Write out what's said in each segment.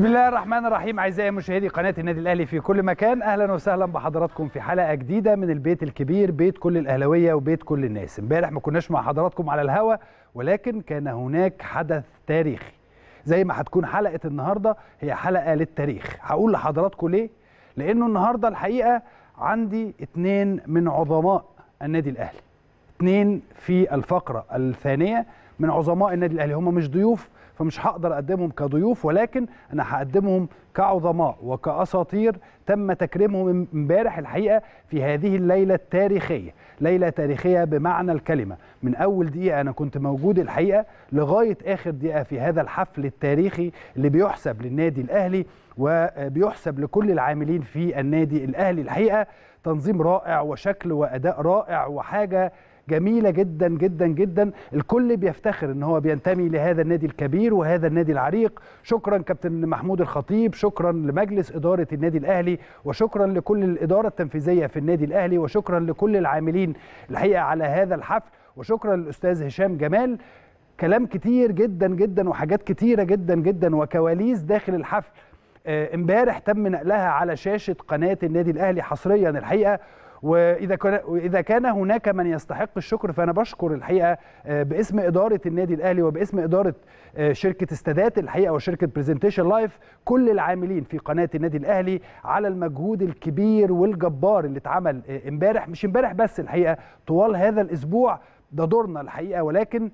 بسم الله الرحمن الرحيم اعزائي مشاهدي قناه النادي الاهلي في كل مكان اهلا وسهلا بحضراتكم في حلقه جديده من البيت الكبير بيت كل الاهلاويه وبيت كل الناس امبارح ما كناش مع حضراتكم على الهوا ولكن كان هناك حدث تاريخي زي ما هتكون حلقه النهارده هي حلقه للتاريخ هقول لحضراتكم ليه لانه النهارده الحقيقه عندي اتنين من عظماء النادي الاهلي اثنين في الفقرة الثانية من عظماء النادي الأهلي هم مش ضيوف فمش هقدر اقدمهم كضيوف ولكن انا هقدمهم كعظماء وكاساطير تم تكريمهم امبارح الحقيقه في هذه الليله التاريخيه، ليله تاريخيه بمعنى الكلمه، من اول دقيقه انا كنت موجود الحقيقه لغايه اخر دقيقه في هذا الحفل التاريخي اللي بيحسب للنادي الاهلي وبيحسب لكل العاملين في النادي الاهلي الحقيقه تنظيم رائع وشكل واداء رائع وحاجه جميله جدا جدا جدا الكل بيفتخر ان هو بينتمي لهذا النادي الكبير وهذا النادي العريق شكرا كابتن محمود الخطيب شكرا لمجلس اداره النادي الاهلي وشكرا لكل الاداره التنفيذيه في النادي الاهلي وشكرا لكل العاملين الحقيقه على هذا الحفل وشكرا للاستاذ هشام جمال كلام كتير جدا جدا وحاجات كتيره جدا جدا وكواليس داخل الحفل آه، امبارح تم نقلها على شاشه قناه النادي الاهلي حصريا الحقيقه واذا كان واذا كان هناك من يستحق الشكر فانا بشكر الحقيقه آه، باسم اداره النادي الاهلي وباسم اداره آه، شركه استادات الحقيقه وشركه برزنتيشن لايف كل العاملين في قناه النادي الاهلي على المجهود الكبير والجبار اللي اتعمل آه، امبارح مش امبارح بس الحقيقه طوال هذا الاسبوع ده دورنا الحقيقه ولكن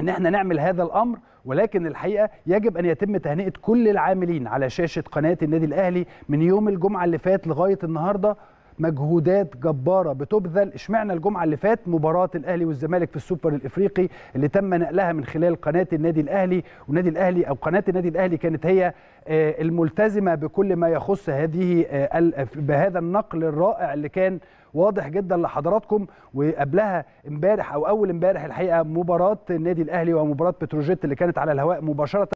ان احنا نعمل هذا الامر ولكن الحقيقه يجب ان يتم تهنئه كل العاملين على شاشه قناه النادي الاهلي من يوم الجمعه اللي فات لغايه النهارده مجهودات جباره بتبذل اشمعنى الجمعه اللي فات مباراه الاهلي والزمالك في السوبر الافريقي اللي تم نقلها من خلال قناه النادي الاهلي والنادي الاهلي او قناه النادي الاهلي كانت هي آه، الملتزمه بكل ما يخص هذه آه، بهذا النقل الرائع اللي كان واضح جدا لحضراتكم وقبلها امبارح او اول امبارح الحقيقه مباراه النادي الاهلي ومباراه بتروجيت اللي كانت على الهواء مباشره